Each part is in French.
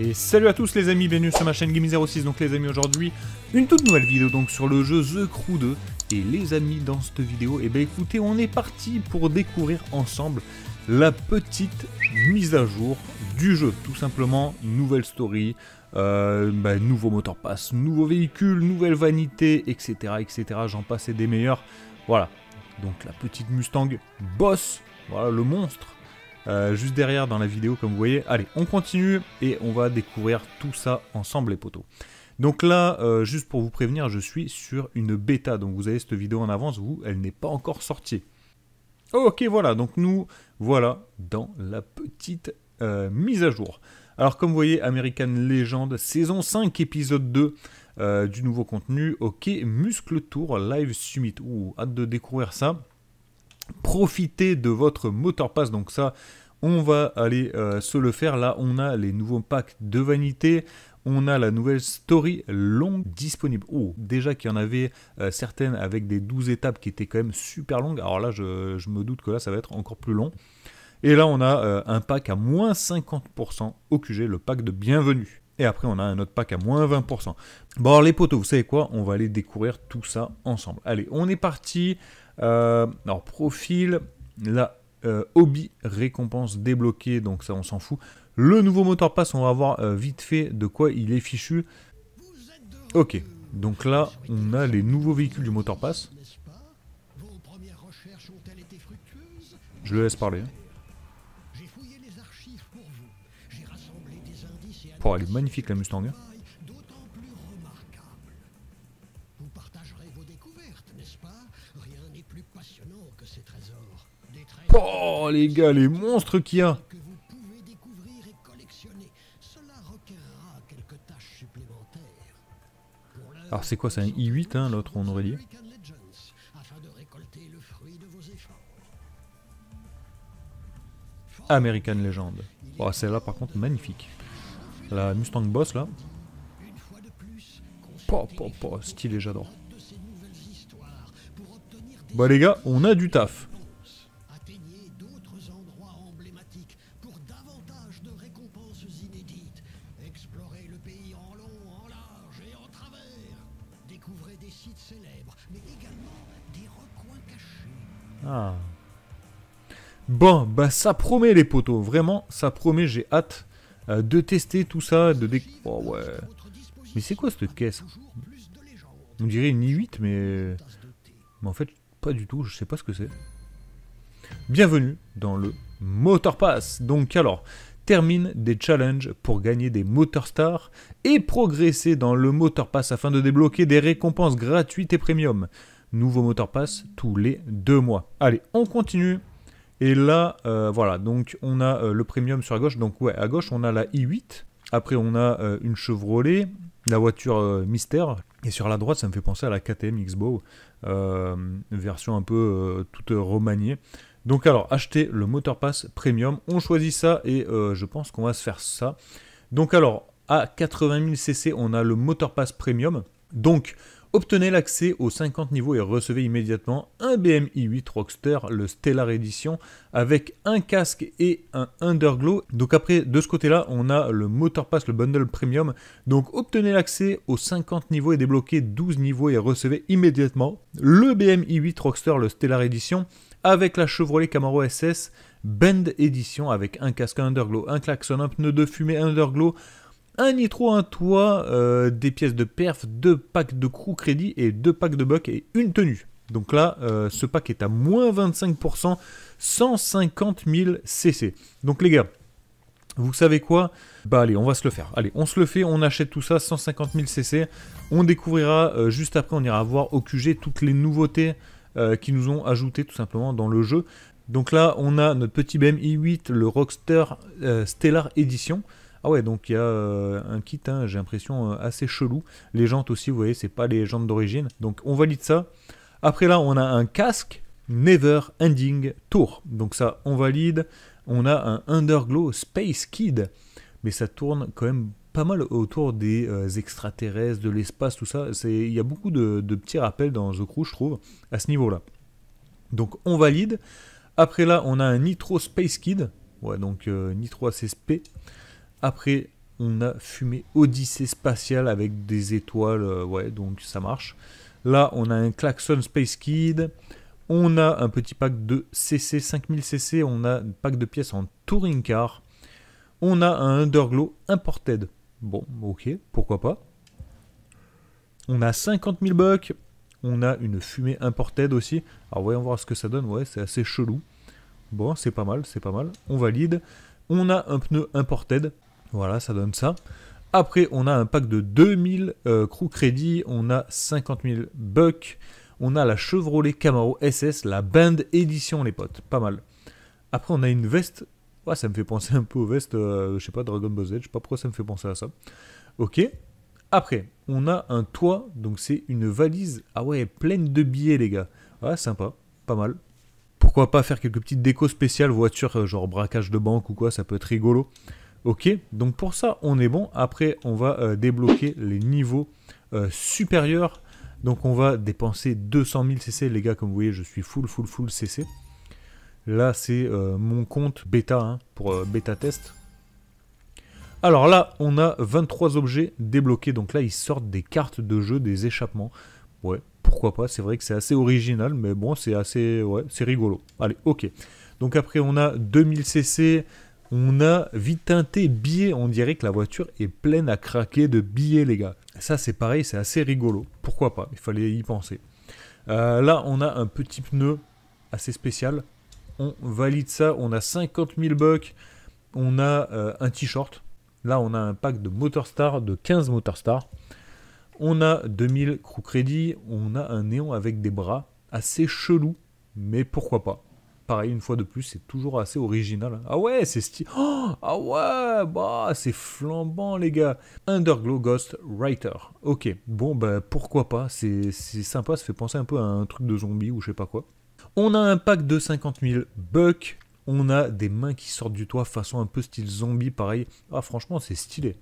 Et salut à tous les amis, bienvenue sur ma chaîne Gaming06. Donc les amis, aujourd'hui, une toute nouvelle vidéo donc sur le jeu The Crew 2. Et les amis, dans cette vidéo, et eh ben, écoutez, on est parti pour découvrir ensemble la petite mise à jour du jeu. Tout simplement, nouvelle story, euh, bah, nouveau moteur passe, nouveau véhicule, nouvelle vanité, etc. etc. J'en passe et des meilleurs. Voilà, donc la petite Mustang Boss, voilà le monstre euh, juste derrière dans la vidéo comme vous voyez. Allez, on continue et on va découvrir tout ça ensemble les potos. Donc là, euh, juste pour vous prévenir, je suis sur une bêta, donc vous avez cette vidéo en avance, vous, elle n'est pas encore sortie. Ok, voilà, donc nous, voilà dans la petite euh, mise à jour. Alors comme vous voyez, American Legend, saison 5, épisode 2, du nouveau contenu, ok, Muscle Tour Live Summit. Ouh, hâte de découvrir ça. Profitez de votre moteur passe, donc ça, on va aller euh, se le faire. Là, on a les nouveaux packs de vanité. On a la nouvelle story longue disponible. Oh, déjà qu'il y en avait euh, certaines avec des 12 étapes qui étaient quand même super longues. Alors là, je, me doute que là, ça va être encore plus long. Et là, on a euh, un pack à moins 50% au QG, le pack de bienvenue. Et après, on a un autre pack à moins 20%. Bon, les potos, vous savez quoi On va aller découvrir tout ça ensemble. Allez, on est parti. Euh, alors, profil, la euh, hobby récompense débloquée, donc ça on s'en fout. Le nouveau motorpass, on va voir euh, vite fait de quoi il est fichu. Ok, donc là, on a les nouveaux véhicules du moteur Je le laisse parler. Hein. Pour elle est magnifique la Mustang. Hein. Oh les gars, les monstres qu'il y a Alors c'est quoi, c'est un i8 hein, l'autre on aurait dit American Legend. Oh, celle-là par contre magnifique. La Mustang Boss là. Oh stylé, j'adore. Bon bah, les gars, on a du taf. Ah. Bon, bah ça promet les poteaux, vraiment, ça promet, j'ai hâte euh, de tester tout ça, de dé... Oh ouais. Mais c'est quoi cette caisse On dirait une i8, mais... Mais en fait, pas du tout, je sais pas ce que c'est. Bienvenue dans le Motor Pass. Donc alors, termine des challenges pour gagner des Motor Stars et progresser dans le Motor Pass afin de débloquer des récompenses gratuites et premium. Nouveau motorpass passe tous les deux mois. Allez, on continue. Et là, euh, voilà, donc on a euh, le premium sur la gauche. Donc ouais, à gauche, on a la i8. Après, on a euh, une Chevrolet, la voiture mystère. Et sur la droite, ça me fait penser à la KTM X-Bow, version un peu toute remaniée. Donc alors, acheter le moteur passe premium. On choisit ça et je pense qu'on va se faire ça. Donc alors, à 80 000 cc, on a le moteur passe premium. Donc, obtenez l'accès aux 50 niveaux et recevez immédiatement un BMI 8 Rockster, le Stellar Edition, avec un casque et un Underglow. Donc après, de ce côté-là, on a le Motor Pass, le bundle premium. Donc obtenez l'accès aux 50 niveaux et débloquez 12 niveaux et recevez immédiatement le BMI 8 Rockster, le Stellar Edition, avec la Chevrolet Camaro SS Bend Edition, avec un casque, un Underglow, un klaxon, un pneu de fumée, un Underglow, un nitro, un toit, euh, des pièces de perf, deux packs de crew crédit et deux packs de buck et une tenue. Donc là, euh, ce pack est à moins 25%, 150 000 CC. Donc les gars, vous savez quoi Bah allez, on va se le faire. Allez, on se le fait, on achète tout ça, 150 000 CC. On découvrira, euh, juste après, on ira voir au QG toutes les nouveautés qui nous ont ajoutées tout simplement dans le jeu. Donc là, on a notre petit BMI 8, le Rockster Stellar Edition. Ah ouais, donc il y a euh, un kit, hein, j'ai l'impression, euh, assez chelou. Les jantes aussi, vous voyez, c'est pas les jantes d'origine. Donc on valide ça. Après là, on a un casque Never Ending Tour. Donc ça, on valide. On a un Underglow Space Kid. Mais ça tourne quand même pas mal autour des euh, extraterrestres, de l'espace, tout ça. Il y a beaucoup de, petits rappels dans The Crew, je trouve, à ce niveau-là. Donc on valide. Après là, on a un Nitro Space Kid. Ouais, donc Nitro ACSP. Après, on a fumé Odyssée spatiale avec des étoiles, euh, ouais, donc ça marche. Là, on a un klaxon Space Kid. On a un petit pack de CC, 5000 CC. On a un pack de pièces en touring car. On a un underglow imported. Bon, ok, pourquoi pas. On a 50 000 bucks. On a une fumée imported aussi. Alors voyons voir ce que ça donne. Ouais, c'est assez chelou. Bon, c'est pas mal, c'est pas mal. On valide. On a un pneu imported. Voilà, ça donne ça. Après, on a un pack de 2000 euh, crew crédit on a 50 000 bucks, on a la Chevrolet Camaro SS, la Band Edition, les potes, pas mal. Après, on a une veste, ouais, ça me fait penser un peu aux vestes, euh, je sais pas, Dragon Ball Z, je sais pas pourquoi ça me fait penser à ça. Ok. Après, on a un toit, donc c'est une valise, ah ouais, pleine de billets, les gars. Ouais, sympa, pas mal. Pourquoi pas faire quelques petites décos spéciales voiture, euh, genre braquage de banque ou quoi, ça peut être rigolo. Ok, donc pour ça, on est bon. Après, on va euh, débloquer les niveaux euh, supérieurs. Donc on va dépenser 200 000 CC. Les gars, comme vous voyez, je suis full, full, full CC. Là, c'est euh, mon compte bêta hein, pour bêta test. Alors là, on a 23 objets débloqués. Donc là, ils sortent des cartes de jeu, des échappements. Ouais, pourquoi pas. C'est vrai que c'est assez original, mais bon, c'est assez... c'est rigolo. Allez, ok. Donc après, on a 2000 CC, on a vite teinté billets. On dirait que la voiture est pleine à craquer de billets, les gars. Ça, c'est pareil, c'est assez rigolo. Pourquoi pas Il fallait y penser. Euh, là, on a un petit pneu assez spécial. On valide ça. On a 50 000 bucks. On a euh, un t-shirt. Là, on a un pack de Motorstar, de 15 Motorstar. On a 2000 crew crédit. On a un néon avec des bras assez chelou. Mais pourquoi pas pareil, une fois de plus, c'est toujours assez original. Hein. Ah ouais, c'est stylé. Oh, ah ouais, bah, c'est flambant, les gars. Underglow Ghost Writer. Ok, bon, bah, pourquoi pas. C'est sympa, ça fait penser un peu à un truc de zombie ou je sais pas quoi. On a un pack de 50 000 bucks. On a des mains qui sortent du toit façon un peu style zombie, pareil. Ah, franchement, c'est stylé.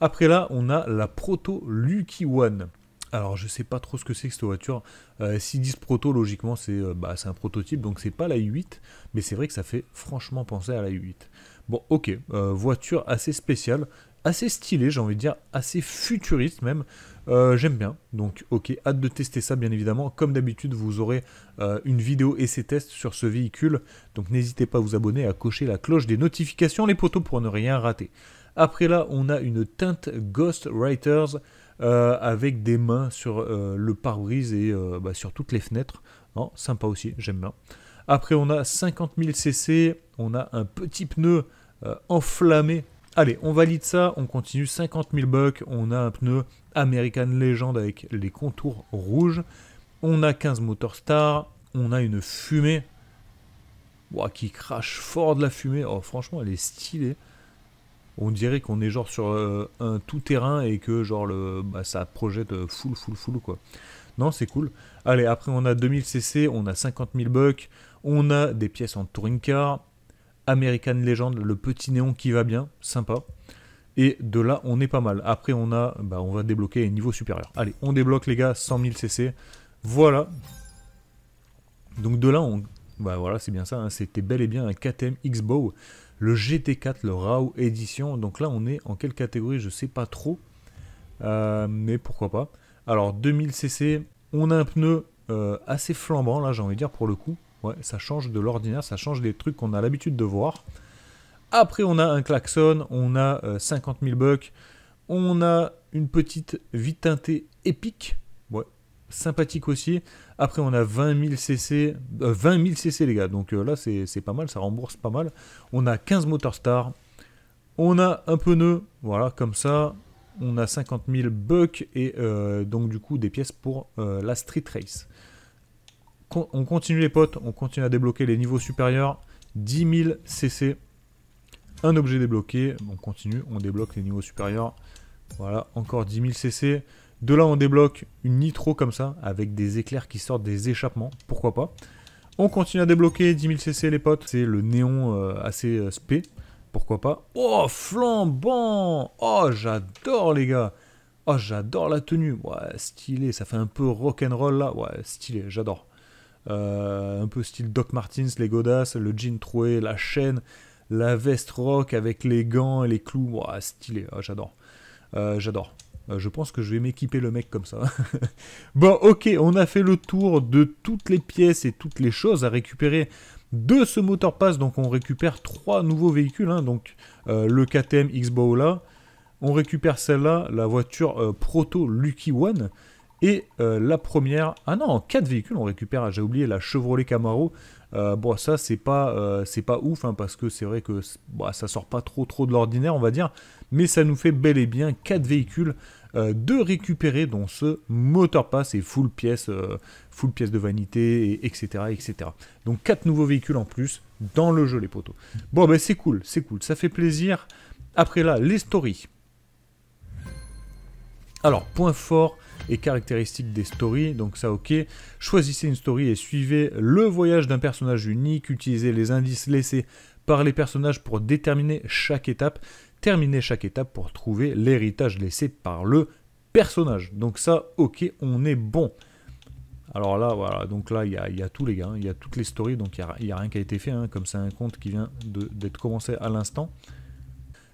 Après là, on a la proto Lucky One. Alors je sais pas trop ce que c'est que cette voiture. Euh, disent Proto logiquement euh, bah, c'est un prototype donc c'est pas la U8 mais c'est vrai que ça fait franchement penser à la U8. Bon ok, euh, voiture assez spéciale, assez stylée j'ai envie de dire, assez futuriste même. Euh, j'aime bien donc ok, hâte de tester ça bien évidemment. Comme d'habitude vous aurez une vidéo et ses tests sur ce véhicule donc n'hésitez pas à vous abonner à cocher la cloche des notifications les potos pour ne rien rater. Après là on a une teinte Ghost Writers euh, avec des mains sur euh, le pare-brise et euh, bah, sur toutes les fenêtres. Non, sympa aussi, j'aime bien. Après, on a 50 000 cc, on a un petit pneu enflammé. Allez, on valide ça, on continue. 50 000 bucks, on a un pneu American Legend avec les contours rouges. On a 15 motor star on a une fumée qui crache fort de la fumée. Oh, franchement, elle est stylée on dirait qu'on est genre sur euh, un tout terrain et que genre le bah, ça projette full full full quoi. Non, c'est cool. Allez, après on a 2000 CC, on a 50 000 bucks, on a des pièces en touring car, American Legend, le petit néon qui va bien, sympa. Et de là, on est pas mal. Après, on a, bah, on va débloquer un niveau supérieur. Allez, on débloque les gars, 100 000 CC. Voilà. Donc de là, on, bah voilà, c'est bien ça. Hein. C'était bel et bien un KTM X-Bow le GT4, le RAW édition. Donc là, on est en quelle catégorie Je sais pas trop. Euh, mais pourquoi pas. Alors, 2000cc, on a un pneu euh, assez flambant, là, j'ai envie de dire, pour le coup. Ouais, ça change de l'ordinaire, ça change des trucs qu'on a l'habitude de voir. Après, on a un klaxon, on a 50 euh, 000 bucks, on a une petite vie teintée épique sympathique aussi. Après, on a 20 000 CC, 20 000 CC les gars, donc euh, là c'est pas mal, ça rembourse pas mal. On a 15 Motor star on a un pneu, voilà, comme ça. On a 50 000 bucks et euh, donc du coup des pièces pour euh, la street race. on continue les potes, on continue à débloquer les niveaux supérieurs. 10 000 CC, un objet débloqué. On continue, on débloque les niveaux supérieurs. Voilà, encore 10 000 CC. De là, on débloque une nitro comme ça, avec des éclairs qui sortent des échappements, pourquoi pas. On continue à débloquer 10 000 CC les potes, c'est le néon euh, assez euh, spé, pourquoi pas. Oh, flambant Oh, j'adore les gars Oh, j'adore la tenue. Ouais, stylé. Ça fait un peu rock'n'roll là. Ouais, stylé. J'adore. Euh, un peu style Doc Martens, les godasses, le jean troué, la chaîne, la veste rock avec les gants et les clous. Ouais, stylé. Oh, j'adore. j'adore. Euh, je pense que je vais m'équiper le mec comme ça. bon, ok, on a fait le tour de toutes les pièces et toutes les choses à récupérer de ce moteur passe. Donc on récupère trois nouveaux véhicules, hein. donc euh, le KTM X-Bow là, on récupère celle-là, la voiture euh, Proto Lucky One, et la première... Ah non, quatre véhicules on récupère, ah, j'ai oublié la Chevrolet Camaro. bon ça c'est pas, c'est pas ouf hein, parce que c'est vrai que bah, ça sort pas trop trop de l'ordinaire on va dire mais ça nous fait bel et bien 4 véhicules euh, de récupérer dans ce moteur passe et full pièce, euh, full pièce de vanité, etc., etc. Donc 4 nouveaux véhicules en plus dans le jeu, les potos. Bon, ben c'est cool, c'est cool, ça fait plaisir. Après là, les stories. Alors, point fort et caractéristique des stories, donc ça ok. Choisissez une story et suivez le voyage d'un personnage unique, utilisez les indices laissés par les personnages pour déterminer chaque étape terminer chaque étape pour trouver l'héritage laissé par le personnage. Donc ça, ok, on est bon. Alors là, voilà, donc là, il y a, tout, les gars, hein, il y a toutes les stories, donc il n'y a, rien qui a été fait, hein, comme c'est un compte qui vient d'être commencé à l'instant.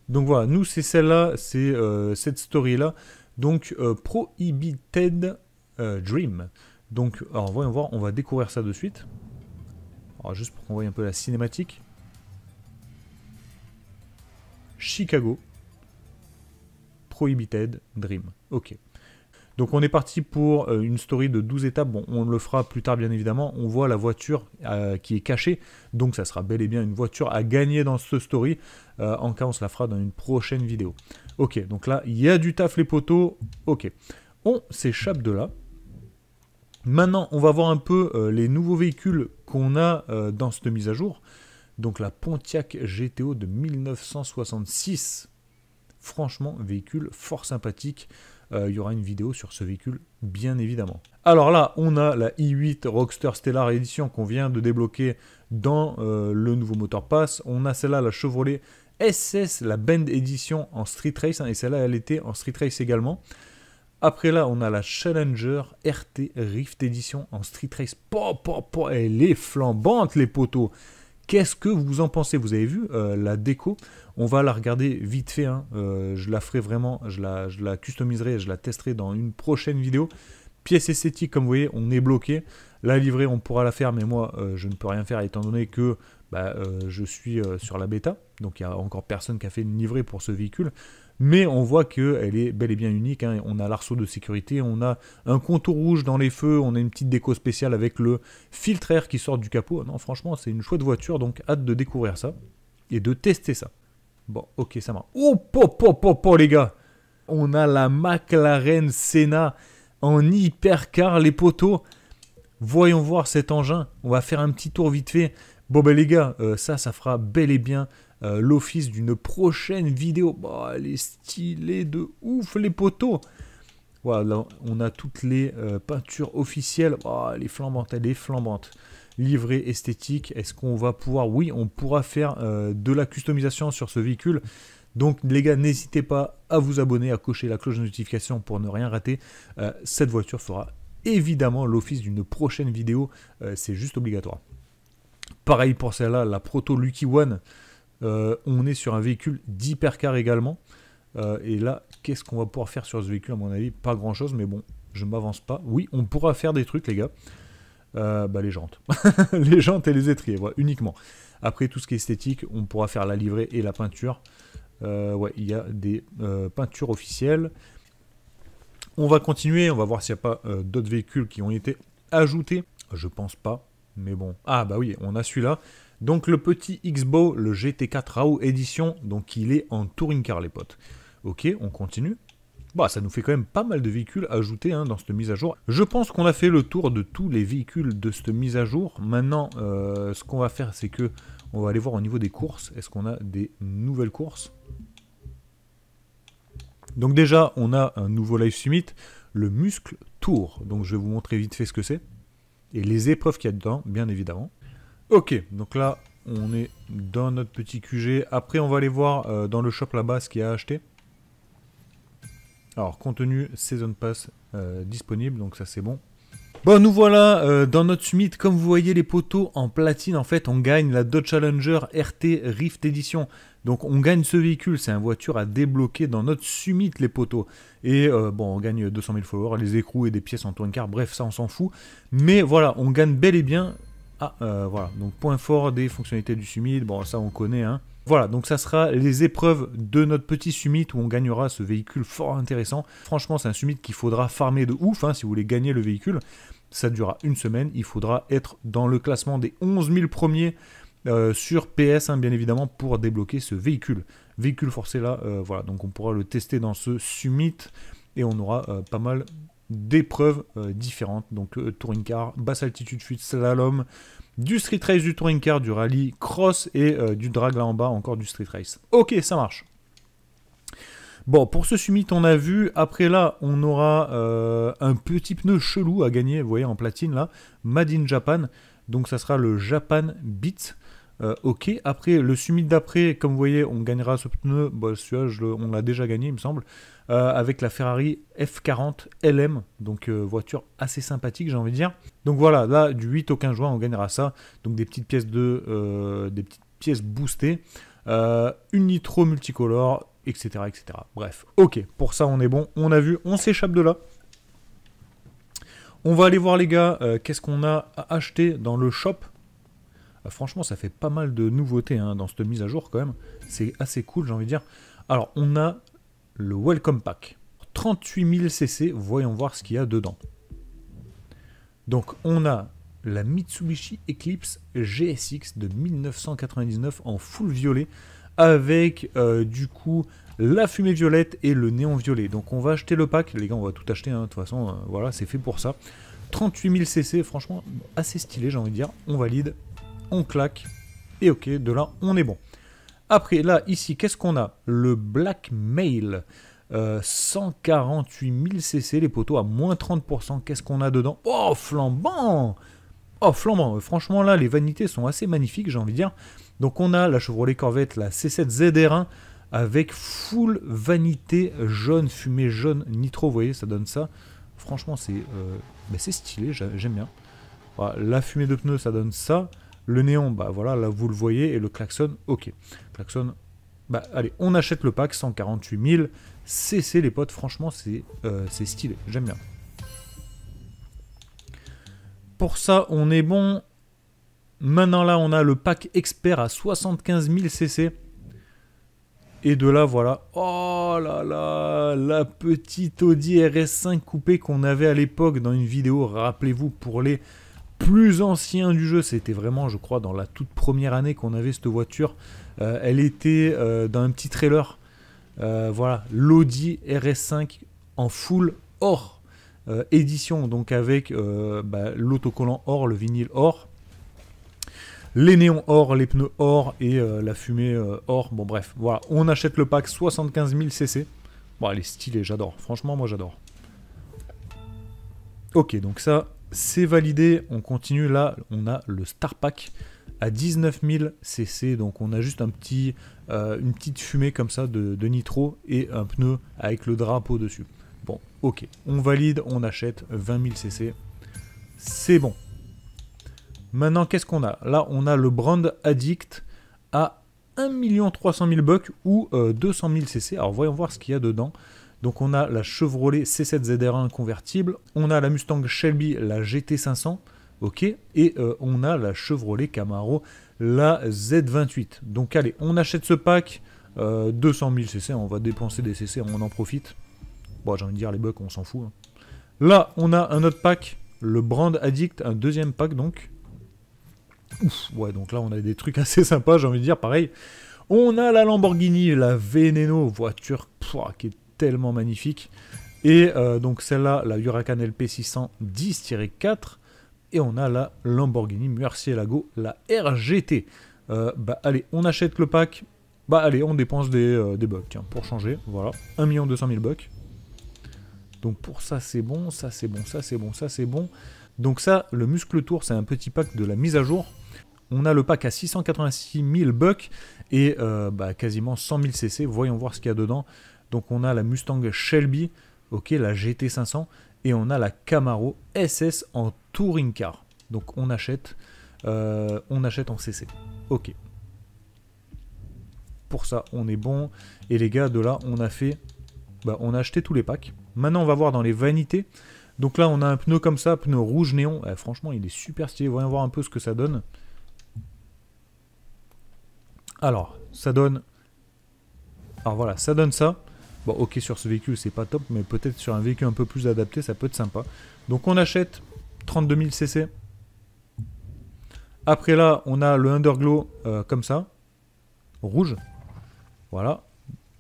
Donc voilà, nous, c'est celle-là, c'est euh, cette story-là, donc euh, Prohibited euh, Dream. Donc, alors, voyons voir, on va découvrir ça de suite. juste pour qu'on voie un peu la cinématique. Chicago, Prohibited, Dream. Ok. Donc on est parti pour euh, une story de 12 étapes. Bon, on le fera plus tard bien évidemment. On voit la voiture euh, qui est cachée. Donc ça sera bel et bien une voiture à gagner dans ce story. Euh, en cas on se la fera dans une prochaine vidéo. Ok, donc là, il y a du taf les poteaux. Ok. On s'échappe de là. Maintenant, on va voir un peu les nouveaux véhicules qu'on a dans cette mise à jour. Donc la Pontiac GTO de 1966. Franchement, véhicule fort sympathique. Euh, il y aura une vidéo sur ce véhicule, bien évidemment. Alors là, on a la i8 Rockster Stellar Edition qu'on vient de débloquer dans euh, le nouveau Motorpass. Pass. On a celle-là, la Chevrolet SS, la Bend Edition en Street Race. Hein, et celle-là, elle était en Street Race également. Après là, on a la Challenger RT Rift Edition en Street Race. Po, po, po, elle est flambante, les poteaux. Qu'est-ce que vous en pensez Vous avez vu euh, la déco On va la regarder vite fait. Hein. Euh, je la ferai vraiment, je la, customiserai, je la testerai dans une prochaine vidéo. Pièce esthétique, comme vous voyez, on est bloqué. La livrée, on pourra la faire, mais moi, euh, je ne peux rien faire étant donné que bah, je suis sur la bêta. Donc, il n'y a encore personne qui a fait une livrée pour ce véhicule mais on voit qu'elle est bel et bien unique. Hein. On a l'arceau de sécurité, on a un contour rouge dans les feux, on a une petite déco spéciale avec le filtre air qui sort du capot. Non, franchement, c'est une chouette voiture, donc hâte de découvrir ça et de tester ça. Bon, ok, ça marche. Oh, po, po, po, les gars On a la McLaren Senna en hypercar, les poteaux. Voyons voir cet engin. On va faire un petit tour vite fait. Bon, ben les gars, euh, ça, ça fera bel et bien euh, l'office d'une prochaine vidéo. les bah, elle est stylée de ouf, les poteaux. Voilà, on a toutes les euh, peintures officielles. Bah, elle est flambante, elle est flambante. Livrée esthétique, est-ce qu'on va pouvoir Oui, on pourra faire euh, de la customisation sur ce véhicule. Donc les gars, n'hésitez pas à vous abonner, à cocher la cloche de notification pour ne rien rater. cette voiture fera évidemment l'office d'une prochaine vidéo. C'est juste obligatoire. Pareil pour celle-là, la Proto Lucky One. Euh, on est sur un véhicule d'hypercar également. Euh, et là, qu'est-ce qu'on va pouvoir faire sur ce véhicule À mon avis, pas grand-chose, mais bon, je m'avance pas. Oui, on pourra faire des trucs, les gars. Euh, bah, les jantes. les jantes et les étriers, voilà. uniquement. Après, tout ce qui est esthétique, on pourra faire la livrée et la peinture. ouais, il y a des peintures officielles. On va continuer, on va voir s'il n'y a pas d'autres véhicules qui ont été ajoutés. Je pense pas, mais bon. Ah bah oui, on a celui-là. Donc le petit Xbox le GT4 Rao édition, donc il est en touring car les potes. Ok, on continue. Bah, ça nous fait quand même pas mal de véhicules ajoutés hein, dans cette mise à jour. Je pense qu'on a fait le tour de tous les véhicules de cette mise à jour. Maintenant, euh, ce qu'on va faire, c'est que on va aller voir au niveau des courses. Est-ce qu'on a des nouvelles courses Donc déjà, on a un nouveau Live Summit, le Muscle Tour. Donc je vais vous montrer vite fait ce que c'est. Et les épreuves qu'il y a dedans, bien évidemment. Ok, donc là, on est dans notre petit QG. Après, on va aller voir euh, dans le shop là-bas ce qu'il y a à acheter. Alors, contenu, Season Pass euh, disponible, donc ça c'est bon. Bon, nous voilà euh, dans notre summit. Comme vous voyez, les poteaux en platine, en fait, on gagne la Dodge Challenger RT Rift Edition. Donc, on gagne ce véhicule. C'est une voiture à débloquer dans notre summit, les poteaux. Et bon, on gagne 200 000 followers, les écrous et des pièces en tourne-car. Bref, ça, on s'en fout. Mais voilà, on gagne bel et bien ah, euh, voilà. Donc, point fort des fonctionnalités du Summit. Bon, ça, on connaît. Hein. Voilà, donc ça sera les épreuves de notre petit Summit où on gagnera ce véhicule fort intéressant. Franchement, c'est un Summit qu'il faudra farmer de ouf hein, si vous voulez gagner le véhicule. Ça durera une semaine. Il faudra être dans le classement des 11 000 premiers euh, sur PS, 1 hein, bien évidemment, pour débloquer ce véhicule. Véhicule forcé là, euh, voilà. Donc, on pourra le tester dans ce Summit et on aura pas mal d'épreuves euh, différentes. Donc euh, touring car, basse altitude fuite, slalom, du street race, du touring car, du rallye, cross et euh, du drag là en bas, encore du street race. Ok, ça marche. Bon, pour ce summit, on a vu. Après là, on aura un petit pneu chelou à gagner, vous voyez, en platine là. Made in Japan. Donc ça sera le Japan Beat. ok, après le summit d'après, comme vous voyez, on gagnera ce pneu. Bah, celui on l'a déjà gagné, il me semble. Euh, avec la Ferrari F40 LM, donc euh, voiture assez sympathique, j'ai envie de dire. Donc voilà, là du 8 au 15 juin, on gagnera ça, donc des petites pièces de, euh, des petites pièces boostées, une nitro multicolore, etc., etc. Bref, ok, pour ça on est bon, on a vu, on s'échappe de là. On va aller voir les gars, qu'est-ce qu'on a à acheter dans le shop franchement, ça fait pas mal de nouveautés hein, dans cette mise à jour quand même. C'est assez cool, j'ai envie de dire. Alors, on a le Welcome Pack. 38 000 CC, voyons voir ce qu'il y a dedans. Donc on a la Mitsubishi Eclipse GSX de 1999 en full violet avec euh, du coup la fumée violette et le néon violet. Donc on va acheter le pack, les gars on va tout acheter, hein. de toute façon euh, voilà c'est fait pour ça. 38 000 CC, franchement assez stylé j'ai envie de dire, on valide, on claque et ok de là on est bon. Après, là, ici, qu'est-ce qu'on a Le blackmail. 148 000 CC, les poteaux à moins 30%. Qu'est-ce qu'on a dedans Oh, flambant Oh, flambant euh, Franchement, là, les vanités sont assez magnifiques, j'ai envie de dire. Donc, on a la Chevrolet Corvette, la C7 ZR1 avec full vanité jaune, fumée jaune, nitro. Vous voyez, ça donne ça. Franchement, c'est euh, bah, stylé, j'aime bien. la fumée de pneus, ça donne ça. Le néon, bah voilà, là vous le voyez, et le klaxon, ok. Klaxon, bah allez, on achète le pack, 148 000, CC, les potes, franchement euh, c'est stylé, j'aime bien. Pour ça, on est bon. Maintenant là, on a le pack expert à 75 000 CC. Et de là, voilà. Oh là là, la petite Audi RS5 coupée qu'on avait à l'époque dans une vidéo, rappelez-vous, pour les plus ancien du jeu. C'était vraiment, je crois, dans la toute première année qu'on avait cette voiture. Euh, elle était euh, dans un petit trailer. Euh, voilà, l'Audi RS5 en full or édition, donc avec bah, l'autocollant or, le vinyle or, les néons or, les pneus or et la fumée or. Bon, bref, voilà, on achète le pack 75 000 cc. Bon, elle est stylée, j'adore. Franchement, moi, j'adore. Ok, donc ça, c'est validé, on continue là, on a le Star Pack à 19 000 cc, donc on a juste un petit, euh, une petite fumée comme ça de, nitro et un pneu avec le drapeau dessus. Bon, ok, on valide, on achète 20 000 cc, c'est bon. Maintenant, qu'est-ce qu'on a Là, on a le brand Addict à 1 300 000 bucks ou 200 000 cc. Alors, voyons voir ce qu'il y a dedans. Donc on a la Chevrolet C7ZR1 convertible, on a la Mustang Shelby, la GT500, ok, et euh, on a la Chevrolet Camaro, la Z28. Donc allez, on achète ce pack, 200 000 CC, on va dépenser des CC, on en profite. Bon, j'ai envie de dire les bugs, on s'en fout. Hein. Là, on a un autre pack, le Brand Addict, un deuxième pack donc. Ouf, ouais, donc là, on a des trucs assez sympas, j'ai envie de dire, pareil. On a la Lamborghini, la Veneno, voiture qui est tellement magnifique. Et euh, donc celle-là, la Huracan LP 610-4. Et on a la Lamborghini Murcielago, la RGT. Euh, bah allez, on achète le pack. Bah allez, on dépense des, bugs. Euh, bucks, tiens, pour changer. Voilà, 1 200 000 bucks. Donc pour ça c'est bon, ça c'est bon, ça c'est bon, ça c'est bon. Donc ça, le muscle tour, c'est un petit pack de la mise à jour. On a le pack à 686 000 bucks et bah, quasiment 100 000 CC. Voyons voir ce qu'il y a dedans. Donc on a la Mustang Shelby, ok, la GT500, et on a la Camaro SS en touring car. Donc on achète, euh, on achète en CC. Ok. Pour ça, on est bon. Et les gars, de là, on a fait, bah, on a acheté tous les packs. Maintenant, on va voir dans les vanités. Donc là, on a un pneu comme ça, pneu rouge néon. Eh, franchement, il est super stylé. Voyons voir un peu ce que ça donne. Alors, ça donne... Alors voilà, ça donne ça. Bon, ok, sur ce véhicule, c'est pas top, mais peut-être sur un véhicule un peu plus adapté, ça peut être sympa. Donc on achète 32 000 cc. Après là, on a le Underglow euh, comme ça, rouge. Voilà,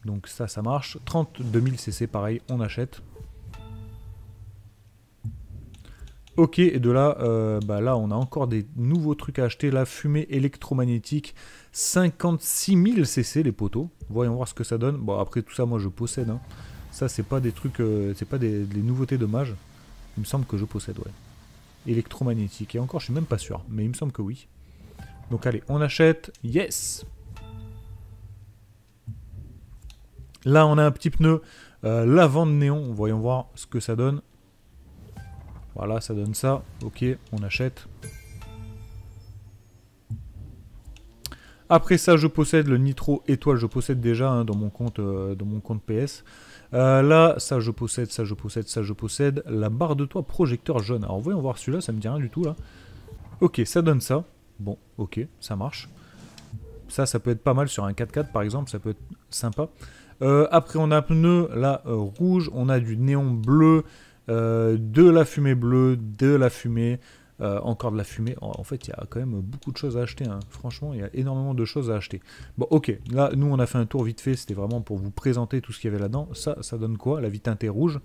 donc ça, ça marche. 32 000 cc, pareil, on achète. Ok, et de là, euh, bah là, on a encore des nouveaux trucs à acheter. La fumée électromagnétique, 56 000 CC les poteaux. Voyons voir ce que ça donne. Bon, après tout ça, moi je possède. Hein. Ça, c'est pas des trucs, euh, c'est pas des, nouveautés de Il me semble que je possède, ouais. Électromagnétique. Et encore, je suis même pas sûr, mais il me semble que oui. Donc allez, on achète. Yes Là, on a un petit pneu. Euh, l'avant de néon, voyons voir ce que ça donne. Voilà, ça donne ça. Ok, on achète. Après ça, je possède le Nitro Étoile, je possède déjà hein, dans, mon compte, euh, mon compte PS. Euh, là, ça je possède, ça je possède, ça je possède. La barre de toit projecteur jaune. Alors voyons voir celui-là, ça me dit rien du tout là. Ok, ça donne ça. Bon, ok, ça marche. Ça, ça peut être pas mal sur un 4x4 par exemple, ça peut être sympa. Euh, après on a un pneu là rouge, on a du néon bleu, euh, de la fumée bleue, de la fumée, euh, encore de la fumée. En, fait, il y a quand même beaucoup de choses à acheter. Hein. Franchement, il y a énormément de choses à acheter. Bon, ok, là, nous, on a fait un tour vite fait. C'était vraiment pour vous présenter tout ce qu'il y avait là-dedans. Ça, ça donne quoi La vie rouge.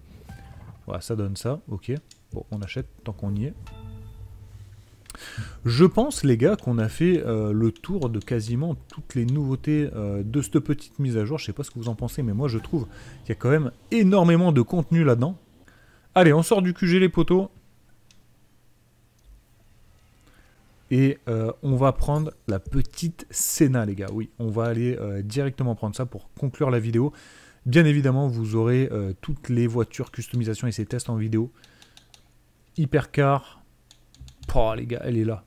Voilà, ça donne ça. Ok. Bon, on achète tant qu'on y est. Je pense, les gars, qu'on a fait euh, le tour de quasiment toutes les nouveautés de cette petite mise à jour. Je sais pas ce que vous en pensez, mais moi, je trouve qu'il y a quand même énormément de contenu là-dedans. Allez, on sort du QG les poteaux. Et euh, on va prendre la petite Senna, les gars. Oui, on va aller euh, directement prendre ça pour conclure la vidéo. Bien évidemment, vous aurez euh, toutes les voitures, customisation et ces tests en vidéo. Hypercar. Oh, les gars, elle est là.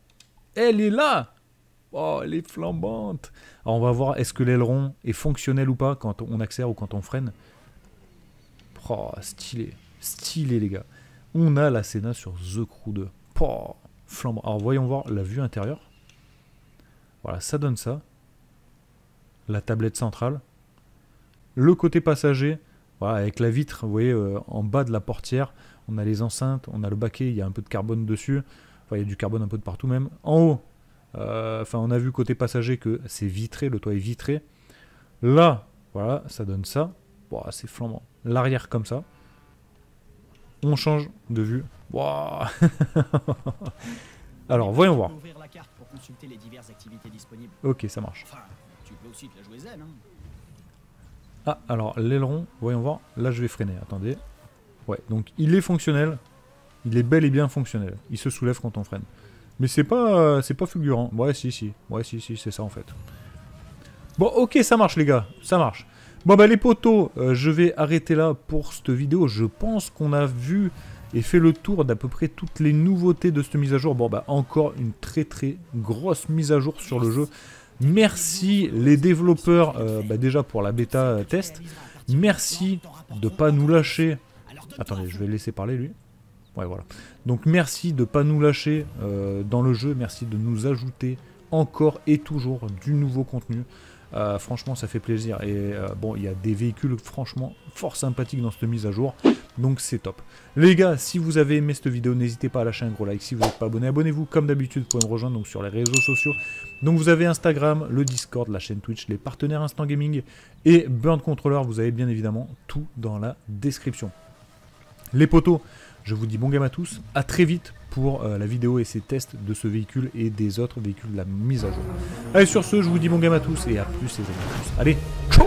Elle est là Oh, elle est flambante Alors, on va voir est-ce que l'aileron est fonctionnel ou pas quand on accélère ou quand on freine. Oh, stylé. Stylé, les gars. On a la Sénat sur The Crew 2. flambant, Alors, voyons voir la vue intérieure. Voilà, ça donne ça. La tablette centrale. Le côté passager, voilà, avec la vitre, vous voyez, euh, en bas de la portière, on a les enceintes, on a le baquet, il y a un peu de carbone dessus. il y a du carbone un peu de partout même. En haut, euh, enfin, on a vu côté passager que c'est vitré, le toit est vitré. Là, voilà, ça donne ça. c'est flambant. L'arrière comme ça on change de vue. Alors, voyons voir. Ok, ça marche. Hein. Ah, alors l'aileron, voyons voir. Là, je vais freiner, attendez. Ouais, donc il est fonctionnel. Il est bel et bien fonctionnel. Il se soulève quand on freine. Mais c'est pas, c'est pas fulgurant. Ouais, si, si. Ouais, si, si, c'est ça en fait. Bon, ok, ça marche les gars. Ça marche. Bon bah les potos, euh, je vais arrêter là pour cette vidéo. Je pense qu'on a vu et fait le tour d'à peu près toutes les nouveautés de cette mise à jour. Bon bah encore une très très grosse mise à jour sur le jeu. Merci les développeurs euh, bah, déjà pour la bêta euh, test. Merci de pas nous lâcher. Attendez, je vais laisser parler lui. Ouais voilà. Donc merci de pas nous lâcher dans le jeu. Merci de nous ajouter encore et toujours du nouveau contenu. Euh, franchement, ça fait plaisir. Et euh, bon, il y a des véhicules franchement fort sympathiques dans cette mise à jour. Donc c'est top. Les gars, si vous avez aimé cette vidéo, n'hésitez pas à lâcher un gros like. Si vous n'êtes pas abonné, abonnez-vous. Comme d'habitude, pour me rejoindre donc, sur les réseaux sociaux. Donc vous avez Instagram, le Discord, la chaîne Twitch, les partenaires Instant Gaming et Burn Controller. Vous avez bien évidemment tout dans la description. Les poteaux, je vous dis bon game à tous, à très vite pour euh, la vidéo et ses tests de ce véhicule et des autres véhicules de la mise à jour. Allez sur ce, je vous dis bon game à tous et à plus les amis. Allez, ciao